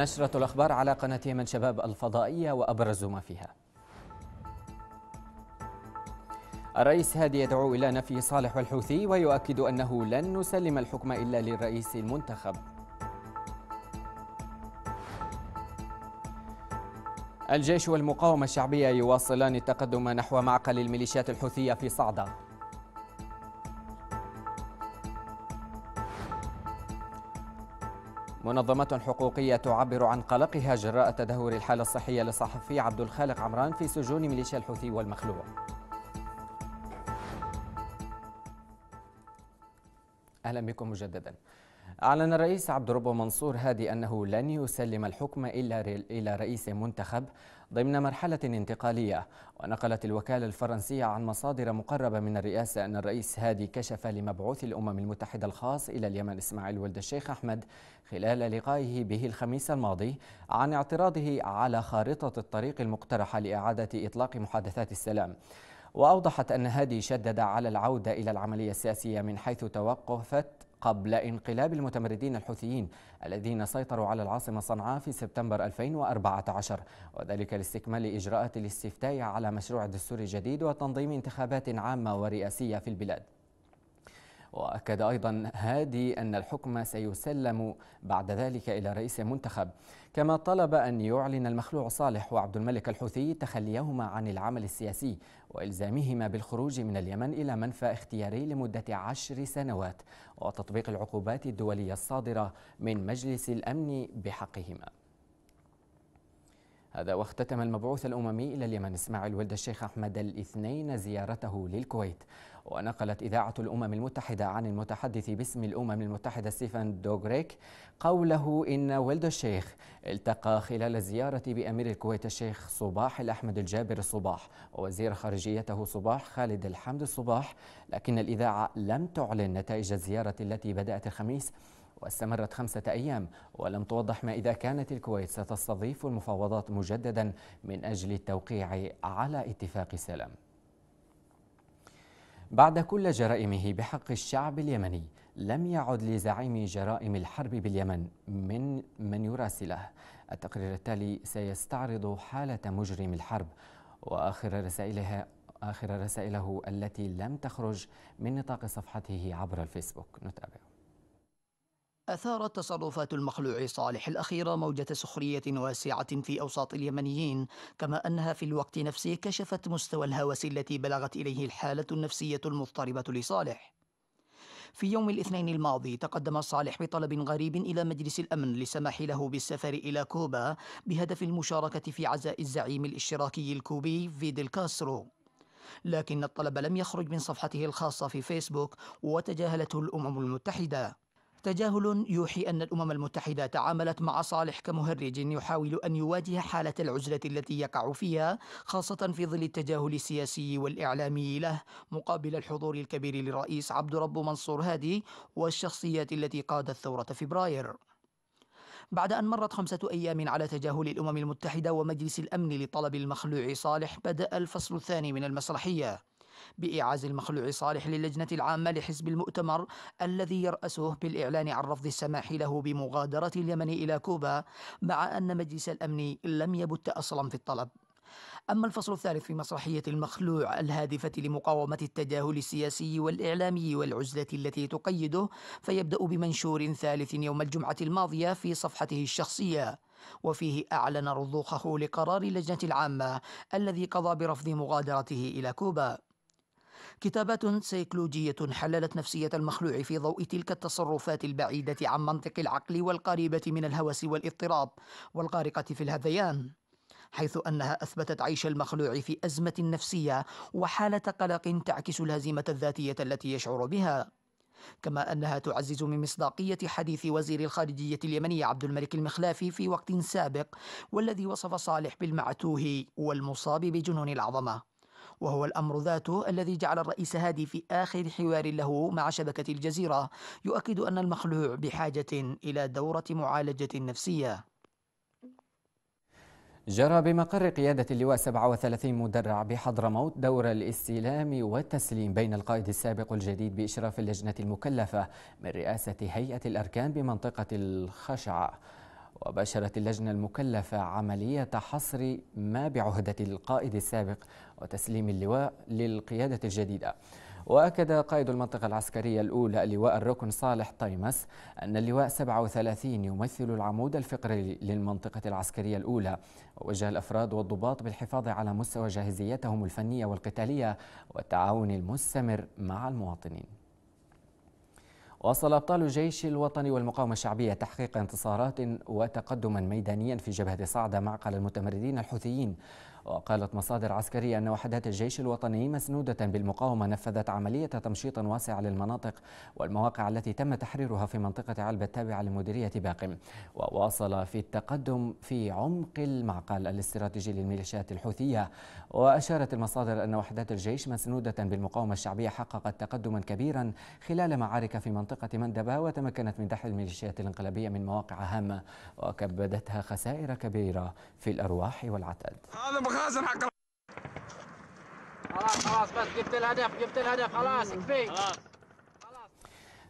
نشرة الأخبار على قناة يمن شباب الفضائية وأبرز ما فيها الرئيس هادي يدعو إلى نفي صالح والحوثي ويؤكد أنه لن نسلم الحكم إلا للرئيس المنتخب الجيش والمقاومة الشعبية يواصلان التقدم نحو معقل الميليشيات الحوثية في صعدة منظمات حقوقية تعبر عن قلقها جراء تدهور الحالة الصحية للصحفي عبد الخالق عمران في سجون ميليشيا الحوثي والمخلوع أهلا بكم مجددا أعلن الرئيس عبد الرب منصور هادي أنه لن يسلم الحكم إلا إلى رئيس منتخب ضمن مرحلة انتقالية ونقلت الوكالة الفرنسية عن مصادر مقربة من الرئاسة أن الرئيس هادي كشف لمبعوث الأمم المتحدة الخاص إلى اليمن إسماعيل ولد الشيخ أحمد خلال لقائه به الخميس الماضي عن اعتراضه على خارطة الطريق المقترحة لإعادة إطلاق محادثات السلام وأوضحت أن هادي شدد على العودة إلى العملية السياسية من حيث توقفت قبل انقلاب المتمردين الحوثيين الذين سيطروا على العاصمة صنعاء في سبتمبر 2014 وذلك لاستكمال إجراءات الاستفتاء على مشروع دستور جديد وتنظيم انتخابات عامة ورئاسية في البلاد وأكد أيضا هادي أن الحكم سيسلم بعد ذلك إلى رئيس منتخب كما طلب أن يعلن المخلوع صالح وعبد الملك الحوثي تخليهما عن العمل السياسي وإلزامهما بالخروج من اليمن إلى منفى اختياري لمدة عشر سنوات وتطبيق العقوبات الدولية الصادرة من مجلس الأمن بحقهما هذا واختتم المبعوث الأممي إلى اليمن إسماعيل ولد الشيخ أحمد الاثنين زيارته للكويت ونقلت إذاعة الأمم المتحدة عن المتحدث باسم الأمم المتحدة ستيفان دوغريك قوله إن ولد الشيخ التقى خلال الزيارة بأمير الكويت الشيخ صباح الأحمد الجابر الصباح ووزير خارجيته صباح خالد الحمد الصباح لكن الإذاعة لم تعلن نتائج الزيارة التي بدأت الخميس واستمرت خمسة أيام ولم توضح ما إذا كانت الكويت ستستضيف المفاوضات مجددا من أجل التوقيع على اتفاق سلام بعد كل جرائمه بحق الشعب اليمني لم يعد لزعيم جرائم الحرب باليمن من من يراسله التقرير التالي سيستعرض حالة مجرم الحرب وآخر رسائلها آخر رسائله التي لم تخرج من نطاق صفحته عبر الفيسبوك نتابعه أثارت تصرفات المخلوع صالح الأخيرة موجة سخرية واسعة في أوساط اليمنيين كما أنها في الوقت نفسه كشفت مستوى الهوس التي بلغت إليه الحالة النفسية المضطربة لصالح في يوم الاثنين الماضي تقدم صالح بطلب غريب إلى مجلس الأمن لسماح له بالسفر إلى كوبا بهدف المشاركة في عزاء الزعيم الاشتراكي الكوبي فيدل كاسترو لكن الطلب لم يخرج من صفحته الخاصة في فيسبوك وتجاهلته الأمم المتحدة تجاهل يوحي أن الأمم المتحدة تعاملت مع صالح كمهرج يحاول أن يواجه حالة العزلة التي يقع فيها خاصة في ظل التجاهل السياسي والإعلامي له مقابل الحضور الكبير للرئيس عبد رب منصور هادي والشخصيات التي قادت ثورة فبراير بعد أن مرت خمسة أيام على تجاهل الأمم المتحدة ومجلس الأمن لطلب المخلوع صالح بدأ الفصل الثاني من المسرحية بإعاز المخلوع صالح للجنة العامة لحزب المؤتمر الذي يرأسه بالإعلان عن رفض السماح له بمغادرة اليمن إلى كوبا مع أن مجلس الأمن لم يبت أصلا في الطلب أما الفصل الثالث في مسرحية المخلوع الهادفة لمقاومة التجاهل السياسي والإعلامي والعزلة التي تقيده فيبدأ بمنشور ثالث يوم الجمعة الماضية في صفحته الشخصية وفيه أعلن رضوخه لقرار اللجنة العامة الذي قضى برفض مغادرته إلى كوبا كتابات سيكولوجية حللت نفسية المخلوع في ضوء تلك التصرفات البعيدة عن منطق العقل والقريبة من الهوس والاضطراب والغارقة في الهذيان حيث أنها أثبتت عيش المخلوع في أزمة نفسية وحالة قلق تعكس الهزيمة الذاتية التي يشعر بها كما أنها تعزز من مصداقية حديث وزير الخارجية اليمني عبد الملك المخلافي في وقت سابق والذي وصف صالح بالمعتوه والمصاب بجنون العظمة وهو الأمر ذاته الذي جعل الرئيس هادي في آخر حوار له مع شبكة الجزيرة يؤكد أن المخلوع بحاجة إلى دورة معالجة نفسية جرى بمقر قيادة اللواء 37 مدرع بحضرموت دور الاستلام والتسليم بين القائد السابق الجديد بإشراف اللجنة المكلفة من رئاسة هيئة الأركان بمنطقة الخشعة وباشرت اللجنة المكلفة عملية حصر ما بعهدة القائد السابق وتسليم اللواء للقيادة الجديدة وأكد قائد المنطقة العسكرية الأولى اللواء الركن صالح طيمس أن اللواء 37 يمثل العمود الفقري للمنطقة العسكرية الأولى ووجه الأفراد والضباط بالحفاظ على مستوى جاهزيتهم الفنية والقتالية والتعاون المستمر مع المواطنين واصل أبطال الجيش الوطني والمقاومة الشعبية تحقيق انتصارات وتقدما ميدانيا في جبهة صعدة معقل المتمردين الحوثيين وقالت مصادر عسكرية أن وحدات الجيش الوطني مسنودة بالمقاومة نفذت عملية تمشيط واسع للمناطق والمواقع التي تم تحريرها في منطقة علبة التابعة لمديرية باقم وواصل في التقدم في عمق المعقل الاستراتيجي للميليشيات الحوثية وأشارت المصادر أن وحدات الجيش مسنودة بالمقاومة الشعبية حققت تقدما كبيرا خلال معارك في منطقة مندبة وتمكنت من دحر الميليشيات الانقلابية من مواقع هامة وكبدتها خسائر كبيرة في الأرواح والعتاد خازن حق خلاص خلاص بس جبت الهدف جبت الهدف خلاص كفي خلاص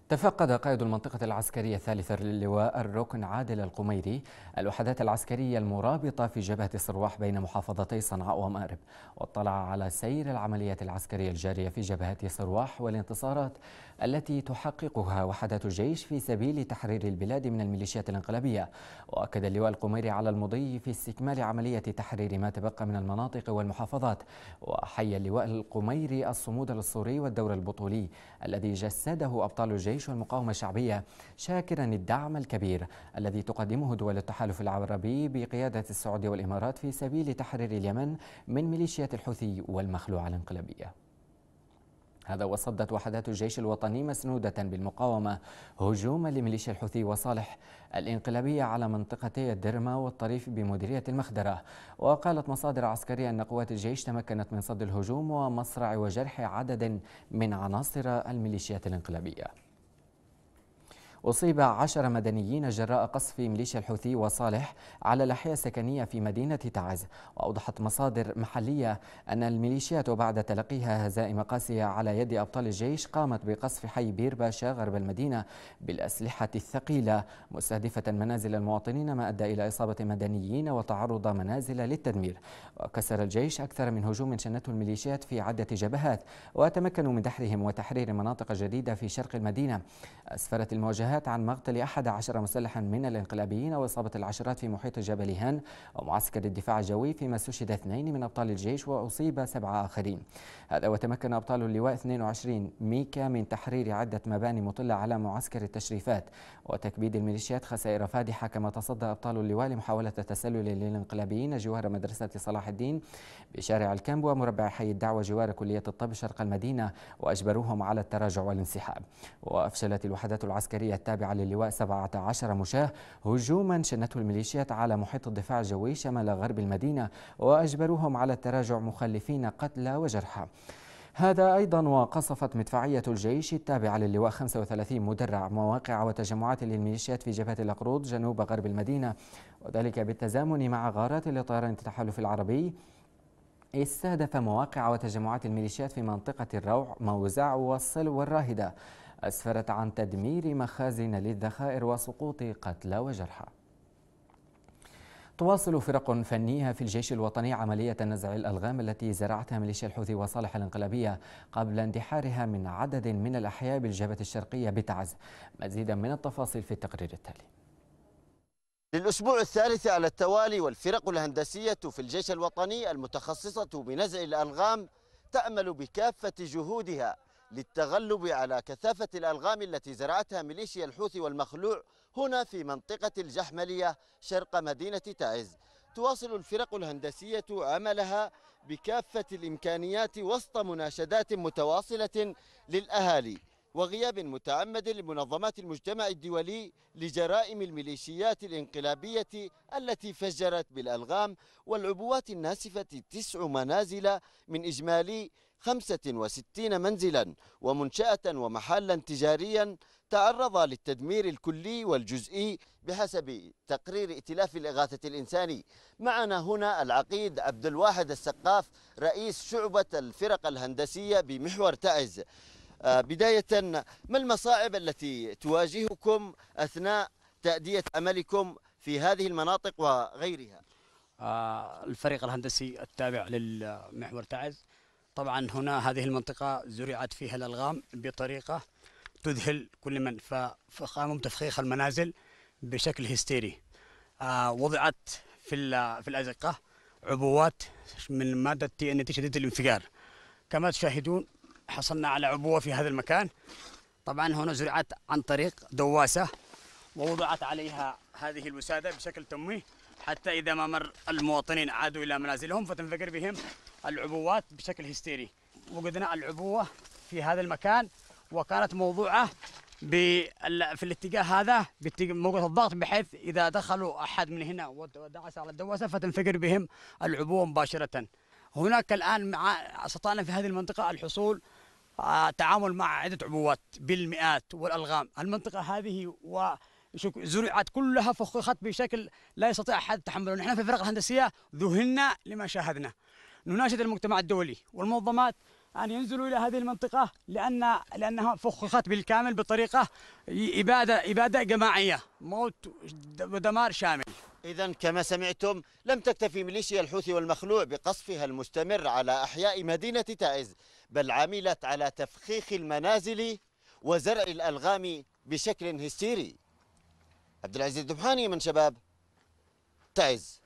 تفقد قائد المنطقة العسكرية الثالثة للواء الركن عادل القميري الوحدات العسكرية المرابطة في جبهة الصرواح بين محافظتي صنعاء ومأرب واطلع على سير العمليات العسكرية الجارية في جبهة صرواح والانتصارات التي تحققها وحدات الجيش في سبيل تحرير البلاد من الميليشيات الانقلابية وأكد اللواء القميري على المضي في استكمال عملية تحرير ما تبقى من المناطق والمحافظات وحي اللواء القميري الصمود للسوري والدور البطولي الذي جسده أبطال الجيش والمقاومة الشعبية شاكرا الدعم الكبير الذي تقدمه دول التحالف العربي بقيادة السعودية والإمارات في سبيل تحرير اليمن من ميليشيات الحوثي والمخلوع الانقلابية هذا وصدت وحدات الجيش الوطني مسنودة بالمقاومة هجوم لميليشيا الحوثي وصالح الانقلابية على منطقتي الدرما والطريف بمديرية المخدرة وقالت مصادر عسكرية أن قوات الجيش تمكنت من صد الهجوم ومصرع وجرح عدد من عناصر الميليشيات الانقلابية أصيب عشر مدنيين جراء قصف ميليشيا الحوثي وصالح على لحية سكنية في مدينة تعز وأوضحت مصادر محلية أن الميليشيات بعد تلقيها هزائم قاسية على يد أبطال الجيش قامت بقصف حي بير باشا غرب المدينة بالأسلحة الثقيلة مستهدفة منازل المواطنين ما أدى إلى إصابة مدنيين وتعرض منازل للتدمير وكسر الجيش أكثر من هجوم شنته الميليشيات في عدة جبهات وتمكنوا من دحرهم وتحرير مناطق جديدة في شرق المدينة أسفرت المواجهات الاتهامات عن مقتل 11 مسلحا من الانقلابيين وإصابة العشرات في محيط جبل هان ومعسكر الدفاع الجوي فيما استشهد اثنين من أبطال الجيش وأصيب سبعة آخرين هذا وتمكن أبطال اللواء 22 ميكا من تحرير عدة مباني مطلة على معسكر التشريفات وتكبيد الميليشيات خسائر فادحة كما تصدى أبطال اللواء لمحاولة التسلل للانقلابيين جوار مدرسة صلاح الدين بشارع الكامب ومربع حي الدعوة جوار كلية الطب شرق المدينة وأجبروهم على التراجع والانسحاب وأفشلت الوحدات العسكرية التابعة للواء 17 مشاة هجوما شنته الميليشيات على محيط الدفاع الجوي شمال غرب المدينة وأجبروهم على التراجع مخلفين قتلى وجرحى هذا أيضا وقصفت مدفعية الجيش التابعة للواء 35 مدرع مواقع وتجمعات للميليشيات في جبهة الأقروض جنوب غرب المدينة وذلك بالتزامن مع غارات لطيران التحالف العربي استهدف مواقع وتجمعات الميليشيات في منطقة الروع موزع والصل والراهدة أسفرت عن تدمير مخازن للذخائر وسقوط قتلى وجرحى تواصل فرق فنية في الجيش الوطني عملية نزع الألغام التي زرعتها ميليشيا الحوثي وصالح الانقلابية قبل اندحارها من عدد من الأحياء بالجبهة الشرقية بتعز مزيدا من التفاصيل في التقرير التالي للأسبوع الثالث على التوالي والفرق الهندسية في الجيش الوطني المتخصصة بنزع الألغام تعمل بكافة جهودها للتغلب على كثافة الألغام التي زرعتها ميليشيا الحوثي والمخلوع هنا في منطقة الجحملية شرق مدينة تعز تواصل الفرق الهندسية عملها بكافة الإمكانيات وسط مناشدات متواصلة للأهالي وغياب متعمد لمنظمات المجتمع الدولي لجرائم الميليشيات الانقلابية التي فجرت بالألغام والعبوات الناسفة تسع منازل من إجمالي 65 منزلا ومنشأة ومحلا تجاريا تعرض للتدمير الكلي والجزئي بحسب تقرير ائتلاف الإغاثة الإنساني معنا هنا العقيد عبد الواحد السقاف رئيس شعبة الفرق الهندسية بمحور تعز آه، بداية ما المصاعب التي تواجهكم أثناء تأدية عملكم في هذه المناطق وغيرها آه، الفريق الهندسي التابع للمحور تعز طبعا هنا هذه المنطقة زرعت فيها الألغام بطريقة تذهل كل من فقاموا بتفخيخ المنازل بشكل هستيري آه وضعت في في الأزقة عبوات من مادة تي ان تي شديدة الانفجار كما تشاهدون حصلنا على عبوة في هذا المكان طبعا هنا زرعت عن طريق دواسة ووضعت عليها هذه الوسادة بشكل تمويه حتى إذا ما مر المواطنين عادوا إلى منازلهم فتنفجر بهم العبوات بشكل هستيري وجدنا العبوة في هذا المكان وكانت موضوعة في الاتجاه هذا موقع الضغط بحيث إذا دخلوا أحد من هنا ودعس على الدواسة فتنفجر بهم العبوة مباشرة هناك الآن مع استطعنا في هذه المنطقة الحصول آه، تعامل مع عدة عبوات بالمئات والألغام المنطقة هذه و زرعت كلها فخخت بشكل لا يستطيع احد تحمله، نحن في الفرق الهندسيه ذهلنا لما شاهدنا. نناشد المجتمع الدولي والمنظمات أن ينزلوا إلى هذه المنطقة لأن لأنها فخخت بالكامل بطريقة إبادة إبادة جماعية موت ودمار شامل إذا كما سمعتم لم تكتفي ميليشيا الحوثي والمخلوع بقصفها المستمر على أحياء مدينة تعز بل عملت على تفخيخ المنازل وزرع الألغام بشكل هستيري عبد العزيز دبحاني من شباب تعز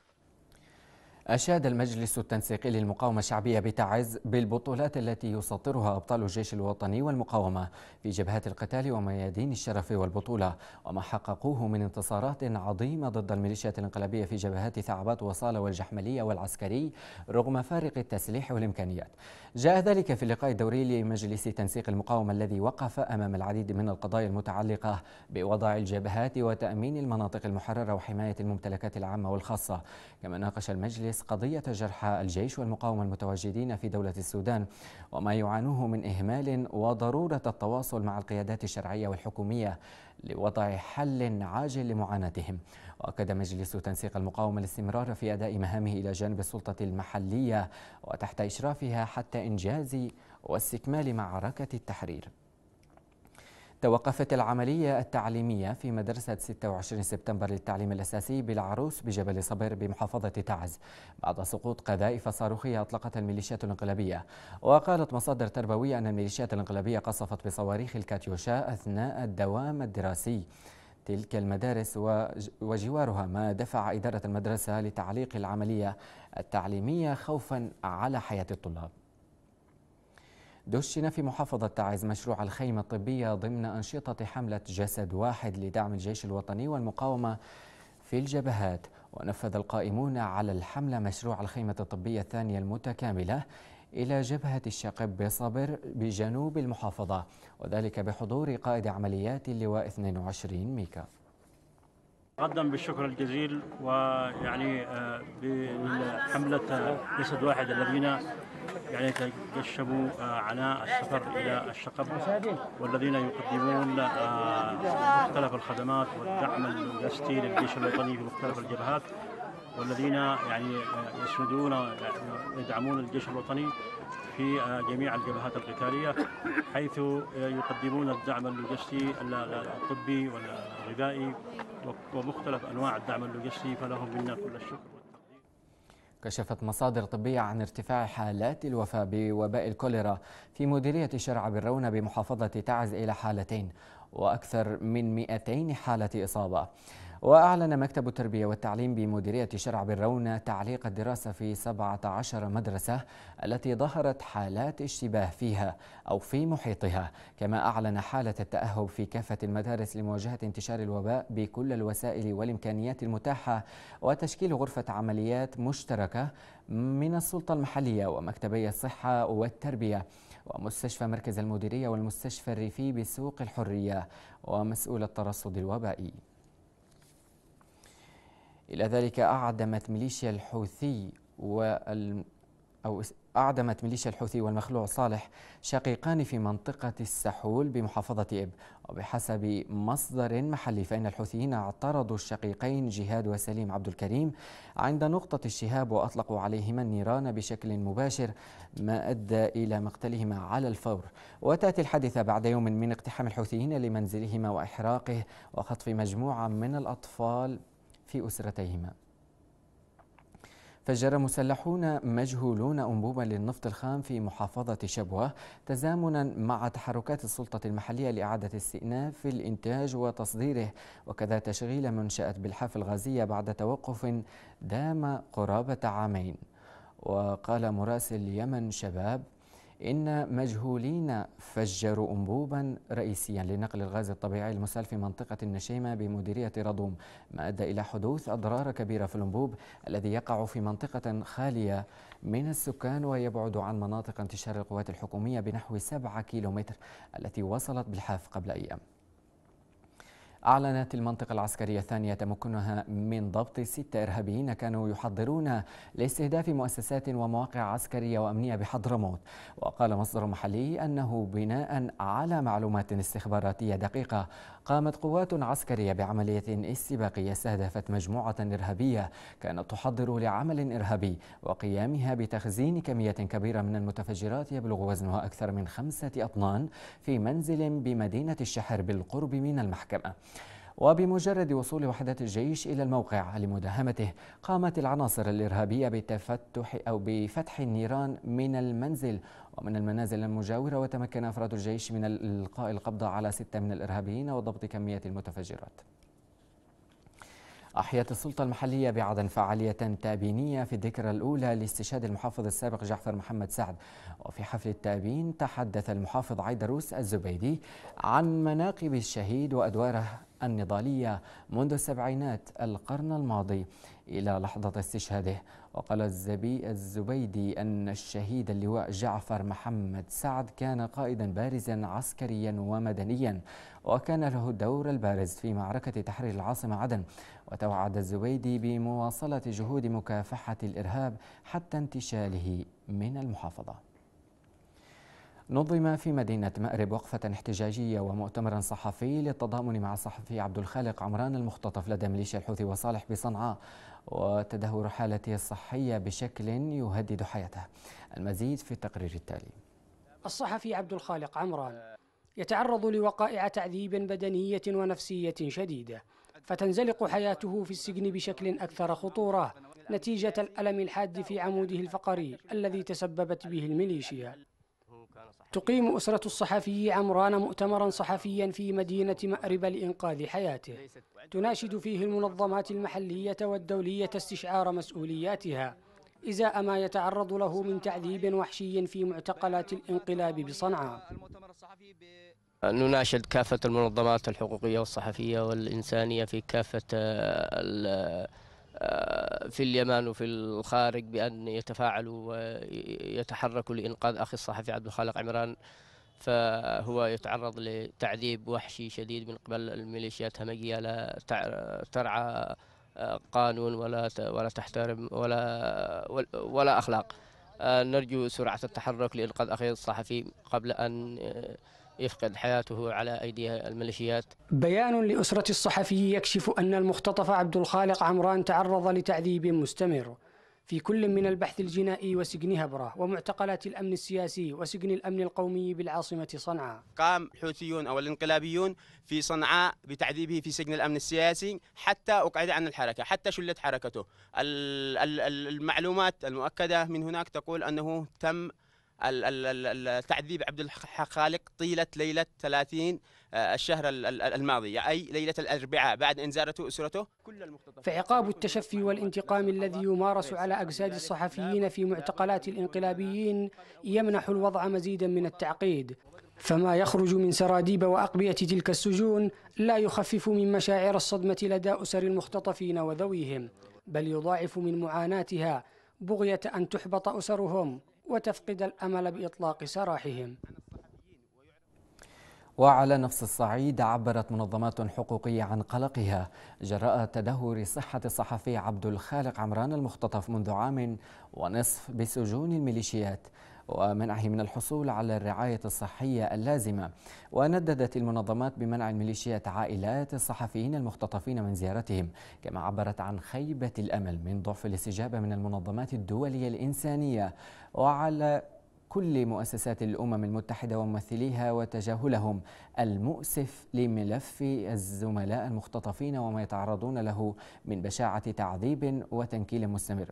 أشاد المجلس التنسيقي للمقاومة الشعبية بتعز بالبطولات التي يسطرها أبطال الجيش الوطني والمقاومة في جبهات القتال وميادين الشرف والبطولة وما حققوه من انتصارات عظيمة ضد الميليشيات الانقلابية في جبهات ثعبات وصالة والجحملية والعسكري رغم فارق التسليح والإمكانيات جاء ذلك في اللقاء الدوري لمجلس تنسيق المقاومة الذي وقف أمام العديد من القضايا المتعلقة بوضع الجبهات وتأمين المناطق المحررة وحماية الممتلكات العامة والخاصة كما ناقش المجلس تمارس قضية جرحى الجيش والمقاومة المتواجدين في دولة السودان وما يعانوه من إهمال وضرورة التواصل مع القيادات الشرعية والحكومية لوضع حل عاجل لمعاناتهم وأكد مجلس تنسيق المقاومة الاستمرار في أداء مهامه إلى جانب السلطة المحلية وتحت إشرافها حتى إنجاز واستكمال معركة التحرير توقفت العملية التعليمية في مدرسة 26 سبتمبر للتعليم الأساسي بالعروس بجبل صبر بمحافظة تعز بعد سقوط قذائف صاروخية أطلقتها الميليشيات الانقلابية وقالت مصادر تربوية أن الميليشيات الانقلابية قصفت بصواريخ الكاتيوشا أثناء الدوام الدراسي تلك المدارس وجوارها ما دفع إدارة المدرسة لتعليق العملية التعليمية خوفا على حياة الطلاب دشن في محافظة تعز مشروع الخيمة الطبية ضمن أنشطة حملة جسد واحد لدعم الجيش الوطني والمقاومة في الجبهات ونفذ القائمون على الحملة مشروع الخيمة الطبية الثانية المتكاملة إلى جبهة الشقب بصبر بجنوب المحافظة وذلك بحضور قائد عمليات اللواء 22 ميكا قدم بالشكر الجزيل ويعني آه، بحملة آه، جسد واحد الذين يعني تجشموا آه، عناء السفر إلى الشقب والذين يقدمون مختلف الخدمات والدعم اللوجستي للجيش الوطني في مختلف الجبهات والذين يعني يسندون يدعمون الجيش الوطني في آه، جميع الجبهات القتالية حيث آه، يقدمون الدعم اللوجستي الطبي والغذائي ومختلف أنواع الدعم اللوجستي فلهم منا كل الشكر كشفت مصادر طبية عن ارتفاع حالات الوفاة بوباء الكوليرا في مديرية شرع بالرونة بمحافظة تعز إلى حالتين وأكثر من 200 حالة إصابة وأعلن مكتب التربية والتعليم بمديرية شرع بالرونة تعليق الدراسة في 17 مدرسة التي ظهرت حالات اشتباه فيها أو في محيطها كما أعلن حالة التأهب في كافة المدارس لمواجهة انتشار الوباء بكل الوسائل والإمكانيات المتاحة وتشكيل غرفة عمليات مشتركة من السلطة المحلية ومكتبي الصحة والتربية ومستشفى مركز المديرية والمستشفى الريفي بسوق الحرية ومسؤول الترصد الوبائي إلى ذلك أعدمت ميليشيا الحوثي وال أو أعدمت ميليشيا الحوثي والمخلوع صالح شقيقان في منطقة السحول بمحافظة إب وبحسب مصدر محلي فإن الحوثيين اعترضوا الشقيقين جهاد وسليم عبد الكريم عند نقطة الشهاب وأطلقوا عليهما النيران بشكل مباشر ما أدى إلى مقتلهما على الفور وتأتي الحادثة بعد يوم من اقتحام الحوثيين لمنزلهما وإحراقه وخطف مجموعة من الأطفال في أسرتيهما فجر مسلحون مجهولون أنبوبا للنفط الخام في محافظة شبوة تزامنا مع تحركات السلطة المحلية لإعادة استئناف الإنتاج وتصديره وكذا تشغيل منشأة بالحاف الغازية بعد توقف دام قرابة عامين وقال مراسل يمن شباب إن مجهولين فجروا أنبوبا رئيسيا لنقل الغاز الطبيعي المسال في منطقة النشيمة بمديرية رضوم ما أدى إلى حدوث أضرار كبيرة في الأنبوب الذي يقع في منطقة خالية من السكان ويبعد عن مناطق انتشار القوات الحكومية بنحو 7 كيلومتر التي وصلت بالحاف قبل أيام أعلنت المنطقة العسكرية الثانية تمكنها من ضبط ستة إرهابيين كانوا يحضرون لاستهداف مؤسسات ومواقع عسكرية وأمنية بحضرموت وقال مصدر محلي أنه بناء على معلومات استخباراتية دقيقة قامت قوات عسكرية بعملية استباقية استهدفت مجموعة إرهابية كانت تحضر لعمل إرهابي وقيامها بتخزين كمية كبيرة من المتفجرات يبلغ وزنها أكثر من خمسة أطنان في منزل بمدينة الشحر بالقرب من المحكمة وبمجرد وصول وحدات الجيش إلى الموقع لمداهمته قامت العناصر الإرهابية بتفتح أو بفتح النيران من المنزل ومن المنازل المجاورة وتمكن أفراد الجيش من إلقاء القبض على ستة من الإرهابيين وضبط كمية المتفجرات أحيت السلطة المحلية بعدن فعالية تابينية في الذكرى الأولى لاستشهاد المحافظ السابق جعفر محمد سعد وفي حفل التابين تحدث المحافظ عيدروس الزبيدي عن مناقب الشهيد وأدواره النضالية منذ السبعينات القرن الماضي إلى لحظة استشهاده وقال الزبي الزبيدي أن الشهيد اللواء جعفر محمد سعد كان قائدا بارزا عسكريا ومدنيا وكان له الدور البارز في معركة تحرير العاصمة عدن وتوعد الزبيدي بمواصلة جهود مكافحة الإرهاب حتى انتشاله من المحافظة نظم في مدينة مأرب وقفة احتجاجية ومؤتمرا صحفي للتضامن مع الصحفي عبد الخالق عمران المختطف لدى ميليشيا الحوثي وصالح بصنعاء وتدهور حالته الصحية بشكل يهدد حياته المزيد في التقرير التالي الصحفي عبد الخالق عمران يتعرض لوقائع تعذيب بدنية ونفسية شديدة فتنزلق حياته في السجن بشكل أكثر خطورة نتيجة الألم الحاد في عموده الفقري الذي تسببت به الميليشيا تقيم أسرة الصحفي عمران مؤتمرا صحفيا في مدينة مأرب لإنقاذ حياته تناشد فيه المنظمات المحلية والدولية استشعار مسؤولياتها إزاء ما يتعرض له من تعذيب وحشي في معتقلات الانقلاب بصنعاء نناشد كافة المنظمات الحقوقية والصحفية والإنسانية في كافة آه، في اليمن وفي الخارج بأن يتفاعلوا ويتحركوا لإنقاذ أخي الصحفي عبد الخالق عمران فهو يتعرض لتعذيب وحشي شديد من قبل الميليشيات همجية لا ترعى آه، قانون ولا ولا تحترم ولا ولا أخلاق آه، نرجو سرعة التحرك لإنقاذ أخي الصحفي قبل أن يفقد حياته على أيدي الميليشيات بيان لأسرة الصحفي يكشف أن المختطف عبد الخالق عمران تعرض لتعذيب مستمر في كل من البحث الجنائي وسجن هبرة ومعتقلات الأمن السياسي وسجن الأمن القومي بالعاصمة صنعاء قام الحوثيون أو الانقلابيون في صنعاء بتعذيبه في سجن الأمن السياسي حتى أقعد عن الحركة حتى شلت حركته المعلومات المؤكدة من هناك تقول أنه تم التعذيب عبد الحق خالق طيلة ليلة 30 الشهر الماضي أي ليلة الأربعاء بعد إن زارته أسرته كل فعقاب التشفي والانتقام الذي يمارس على أجساد الصحفيين في معتقلات الانقلابيين يمنح الوضع مزيدا من التعقيد فما يخرج من سراديب وأقبية تلك السجون لا يخفف من مشاعر الصدمة لدى أسر المختطفين وذويهم بل يضاعف من معاناتها بغية أن تحبط أسرهم وتفقد الأمل بإطلاق سراحهم وعلى نفس الصعيد عبرت منظمات حقوقية عن قلقها جراء تدهور صحة الصحفي عبد الخالق عمران المختطف منذ عام ونصف بسجون الميليشيات ومنعه من الحصول على الرعاية الصحية اللازمة ونددت المنظمات بمنع الميليشيات عائلات الصحفيين المختطفين من زيارتهم كما عبرت عن خيبة الأمل من ضعف الاستجابة من المنظمات الدولية الإنسانية وعلى كل مؤسسات الأمم المتحدة وممثليها وتجاهلهم المؤسف لملف الزملاء المختطفين وما يتعرضون له من بشاعة تعذيب وتنكيل مستمر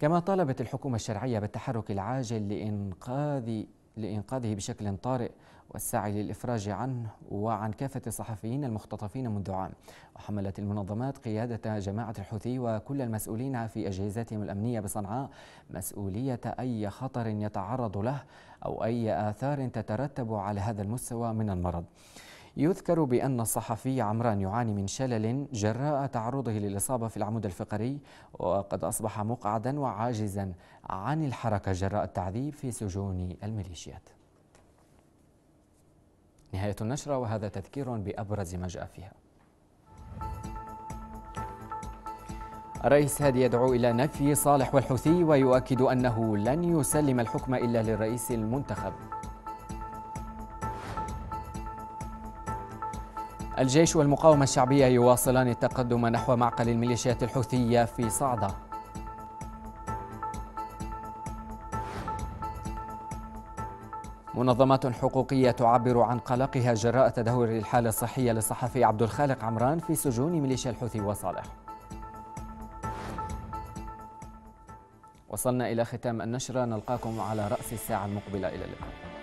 كما طالبت الحكومة الشرعية بالتحرك العاجل لإنقاذ لإنقاذه بشكل طارئ والسعي للإفراج عنه وعن كافة الصحفيين المختطفين منذ عام وحملت المنظمات قيادة جماعة الحوثي وكل المسؤولين في أجهزتهم الأمنية بصنعاء مسؤولية أي خطر يتعرض له أو أي آثار تترتب على هذا المستوى من المرض يذكر بأن الصحفي عمران يعاني من شلل جراء تعرضه للإصابة في العمود الفقري وقد أصبح مقعدا وعاجزا عن الحركة جراء التعذيب في سجون الميليشيات نهاية النشرة وهذا تذكير بأبرز ما جاء فيها الرئيس هادي يدعو إلى نفي صالح والحوثي ويؤكد أنه لن يسلم الحكم إلا للرئيس المنتخب الجيش والمقاومة الشعبية يواصلان التقدم نحو معقل الميليشيات الحوثية في صعدة منظمات حقوقية تعبر عن قلقها جراء تدهور الحالة الصحية للصحفي عبد الخالق عمران في سجون ميليشيا الحوثي وصالح وصلنا إلى ختام النشرة نلقاكم على رأس الساعة المقبلة إلى اللقاء